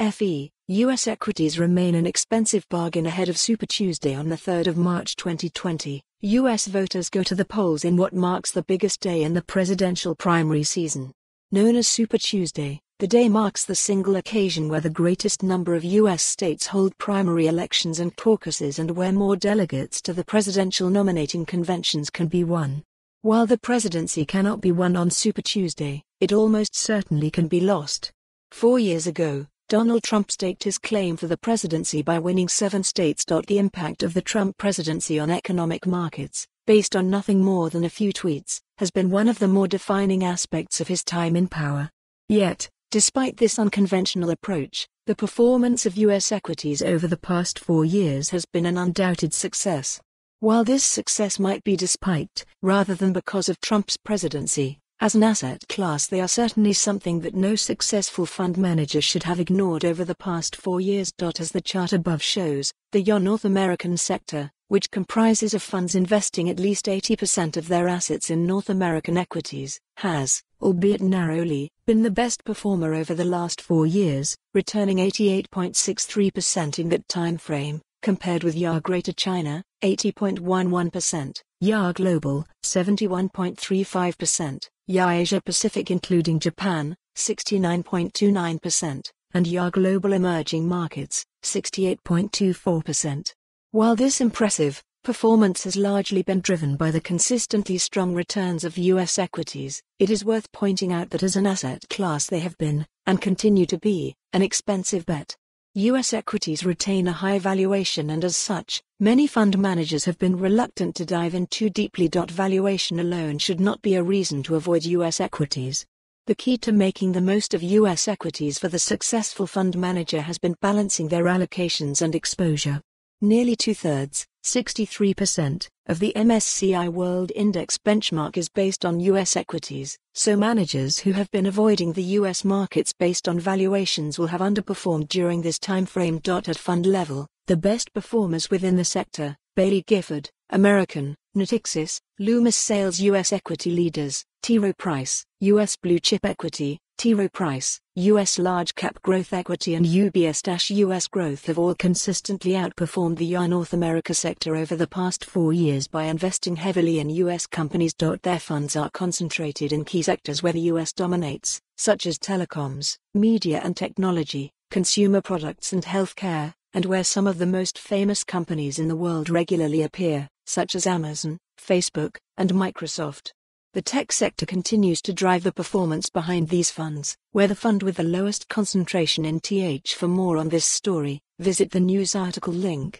FE, U.S. equities remain an expensive bargain ahead of Super Tuesday on 3 March 2020. U.S. voters go to the polls in what marks the biggest day in the presidential primary season. Known as Super Tuesday, the day marks the single occasion where the greatest number of U.S. states hold primary elections and caucuses and where more delegates to the presidential nominating conventions can be won. While the presidency cannot be won on Super Tuesday, it almost certainly can be lost. Four years ago, Donald Trump staked his claim for the presidency by winning seven states. The impact of the Trump presidency on economic markets, based on nothing more than a few tweets, has been one of the more defining aspects of his time in power. Yet, despite this unconventional approach, the performance of U.S. equities over the past four years has been an undoubted success. While this success might be despite, rather than because of Trump's presidency, as an asset class they are certainly something that no successful fund manager should have ignored over the past four years. As the chart above shows, the YO North American sector, which comprises of funds investing at least 80% of their assets in North American equities, has, albeit narrowly, been the best performer over the last four years, returning 88.63% in that time frame, compared with YA Greater China, 80.11%, YA Global, 71.35%, YA Pacific including Japan, 69.29%, and YA Global Emerging Markets, 68.24%. While this impressive performance has largely been driven by the consistently strong returns of U.S. equities, it is worth pointing out that as an asset class they have been, and continue to be, an expensive bet. U.S. equities retain a high valuation and as such, many fund managers have been reluctant to dive in too deeply. Valuation alone should not be a reason to avoid U.S. equities. The key to making the most of U.S. equities for the successful fund manager has been balancing their allocations and exposure. Nearly two thirds, 63% of the MSCI World Index benchmark is based on U.S. equities, so managers who have been avoiding the U.S. markets based on valuations will have underperformed during this time frame. At fund level, the best performers within the sector, Bailey Gifford, American, Natixis, Loomis Sales U.S. Equity Leaders, T. Rowe Price, U.S. Blue Chip Equity, T. Rowe Price, U.S. Large Cap Growth Equity and UBS-US Growth have all consistently outperformed the U.S. North America sector over the past four years by investing heavily in U.S. companies. Their funds are concentrated in key sectors where the U.S. dominates, such as telecoms, media and technology, consumer products and healthcare, and where some of the most famous companies in the world regularly appear, such as Amazon, Facebook, and Microsoft. The tech sector continues to drive the performance behind these funds, where the fund with the lowest concentration in TH. For more on this story, visit the news article link.